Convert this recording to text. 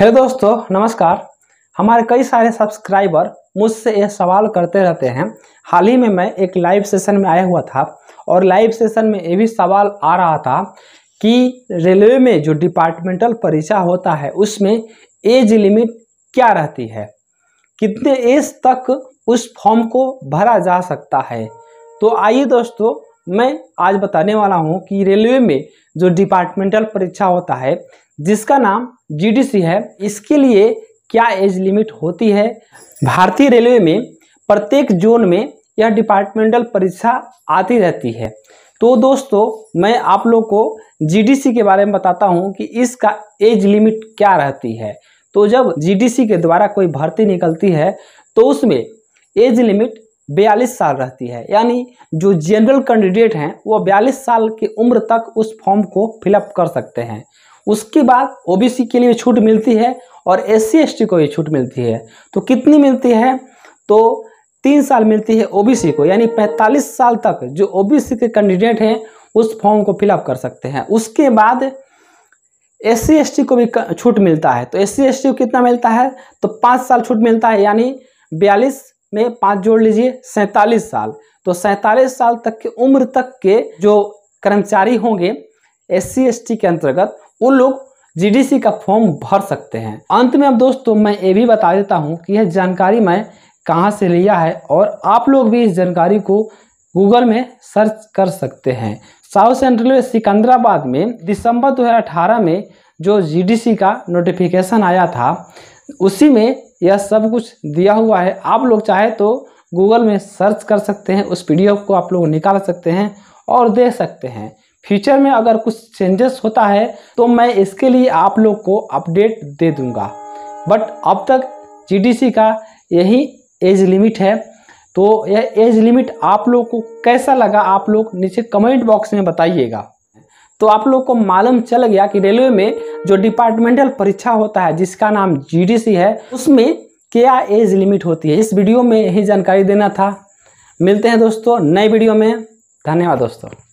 hello दोस्तों नमस्कार हमारे कई सारे सब्सक्राइबर मुझसे यह सवाल करते रहते हैं हाल ही में मैं एक लाइव सेशन में आया हुआ था और लाइव सेशन में ये भी सवाल आ रहा था कि रेलवे में जो डिपार्टमेंटल परीक्षा होता है उसमें एज लिमिट क्या रहती है कितने एज तक उस फॉर्म को भरा जा सकता है तो आइए दोस्तों मैं आज बताने वाला हूँ कि रेलवे में जो डिपार्टमेंटल परीक्षा होता है जिसका नाम जीडीसी है इसके लिए क्या एज लिमिट होती है भारतीय रेलवे में प्रत्येक जोन में यह डिपार्टमेंटल परीक्षा आती रहती है तो दोस्तों मैं आप लोग को जीडीसी के बारे में बताता हूँ कि इसका एज लिमिट क्या रहती है तो जब जीडीसी के द्वारा कोई भर्ती निकलती है तो उसमें एज लिमिट बयालीस साल रहती है यानी जो जनरल कैंडिडेट हैं वो बयालीस साल की उम्र तक उस फॉर्म को फिलअप कर सकते हैं उसके बाद ओबीसी के लिए छूट मिलती है और एस सी को भी छूट मिलती है तो कितनी मिलती है तो तीन साल मिलती है ओबीसी को यानी 45 साल तक जो ओबीसी के कैंडिडेट हैं उस फॉर्म को फिलअप कर सकते हैं उसके बाद एस सी को भी छूट मिलता है तो एस सी को कितना मिलता है तो पाँच साल छूट मिलता है यानी बयालीस में पाँच जोड़ लीजिए सैंतालीस साल तो सैंतालीस साल तक के उम्र तक के जो कर्मचारी होंगे एस सी के अंतर्गत वो लोग जीडीसी का फॉर्म भर सकते हैं अंत में अब दोस्तों मैं ये भी बता देता हूँ कि यह जानकारी मैं कहाँ से लिया है और आप लोग भी इस जानकारी को गूगल में सर्च कर सकते हैं साउथ सेंट्रल सिकंदराबाद में दिसंबर 2018 में जो जीडीसी का नोटिफिकेशन आया था उसी में यह सब कुछ दिया हुआ है आप लोग चाहे तो गूगल में सर्च कर सकते हैं उस पी को आप लोग निकाल सकते हैं और देख सकते हैं फ्यूचर में अगर कुछ चेंजेस होता है तो मैं इसके लिए आप लोग को अपडेट दे दूंगा बट अब तक जीडीसी का यही एज लिमिट है तो यह एज लिमिट आप लोग को कैसा लगा आप लोग नीचे कमेंट बॉक्स में बताइएगा तो आप लोग को मालूम चल गया कि रेलवे में जो डिपार्टमेंटल परीक्षा होता है जिसका नाम जीडीसी है उसमें क्या एज लिमिट होती है इस वीडियो में यही जानकारी देना था मिलते हैं दोस्तों नए वीडियो में धन्यवाद दोस्तों